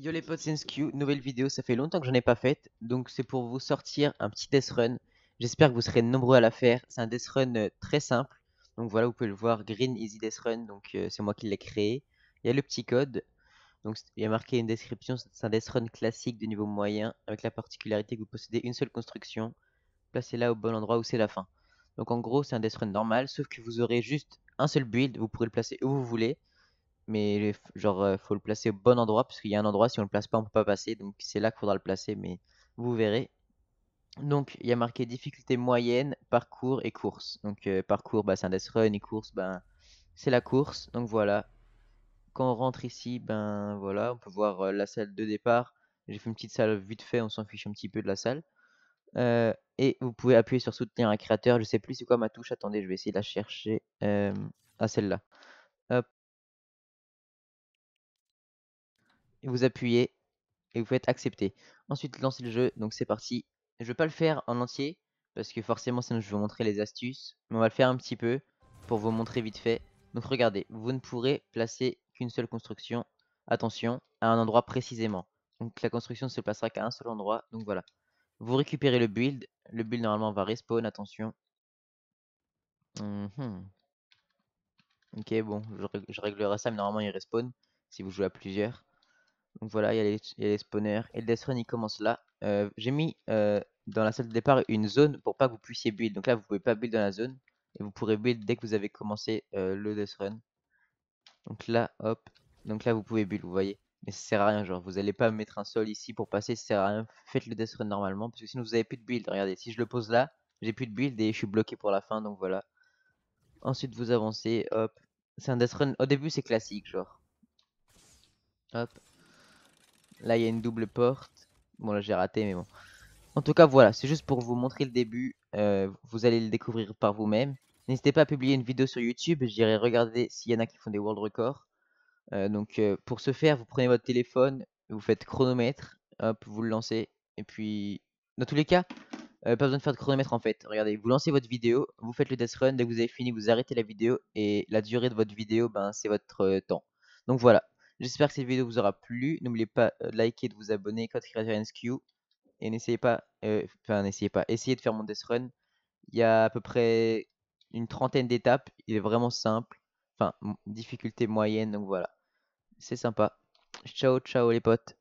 Yo les potes, SenseQ, nouvelle vidéo, ça fait longtemps que j'en ai pas faite, donc c'est pour vous sortir un petit death run. J'espère que vous serez nombreux à la faire, c'est un death run euh, très simple. Donc voilà, vous pouvez le voir, Green Easy Death Run, donc euh, c'est moi qui l'ai créé. Il y a le petit code, donc il y a marqué une description, c'est un death run classique de niveau moyen, avec la particularité que vous possédez une seule construction, placez-la au bon endroit où c'est la fin. Donc en gros, c'est un death run normal, sauf que vous aurez juste un seul build, vous pourrez le placer où vous voulez mais genre euh, faut le placer au bon endroit parce qu'il y a un endroit si on le place pas on peut pas passer donc c'est là qu'il faudra le placer mais vous verrez donc il y a marqué difficulté moyenne parcours et course donc euh, parcours bah, c'est un death run et course ben c'est la course donc voilà quand on rentre ici ben voilà on peut voir euh, la salle de départ j'ai fait une petite salle vite fait on s'en fiche un petit peu de la salle et vous pouvez appuyer sur soutenir un créateur je sais plus c'est quoi ma touche attendez je vais essayer de la chercher à celle là Et vous appuyez et vous faites accepter. Ensuite, lancez le jeu, donc c'est parti. Je ne vais pas le faire en entier, parce que forcément sinon je vais vous montrer les astuces. Mais on va le faire un petit peu pour vous montrer vite fait. Donc regardez, vous ne pourrez placer qu'une seule construction, attention, à un endroit précisément. Donc la construction ne se placera qu'à un seul endroit, donc voilà. Vous récupérez le build, le build normalement va respawn, attention. Hum, hum. Ok, bon, je, réglerai ça, mais normalement il respawn si vous jouez à plusieurs. Donc voilà, il y, a les, spawners. Et le Death Run, il commence là. Euh, j'ai mis euh, dans la salle de départ une zone pour pas que vous puissiez build. Donc là, vous pouvez pas build dans la zone. Et vous pourrez build dès que vous avez commencé euh, le Death Run. Donc là, hop. Donc là, vous pouvez build, vous voyez. Mais ça sert à rien, genre, vous allez pas mettre un sol ici pour passer, ça sert à rien. Faites le Death Run normalement, parce que sinon vous avez plus de build. Regardez, si je le pose là, j'ai plus de build et je suis bloqué pour la fin, donc voilà. Ensuite, vous avancez, hop. C'est un Death Run, au début c'est classique, genre. Hop, Là, il y a une double porte. Bon, là, j'ai raté, mais bon. En tout cas, voilà, c'est juste pour vous montrer le début. Euh, vous allez le découvrir par vous-même. N'hésitez pas à publier une vidéo sur YouTube. J'irai regarder s'il y en a qui font des world records. Euh, donc, euh, pour ce faire, vous prenez votre téléphone, vous faites chronomètre, hop, vous le lancez. Et puis, dans tous les cas, pas besoin de faire de chronomètre en fait. Regardez, vous lancez votre vidéo, vous faites le death run. Dès que vous avez fini, vous arrêtez la vidéo. Et la durée de votre vidéo, ben, c'est votre temps. Donc voilà, J'espère que cette vidéo vous aura plu. N'oubliez pas euh, de liker, de vous abonner, code SQ. Et n'essayez pas, euh, enfin n'essayez pas, essayez de faire mon death run. Il y a à peu près une trentaine d'étapes. Il est vraiment simple. Enfin, difficulté moyenne, donc voilà. C'est sympa. Ciao, ciao les potes.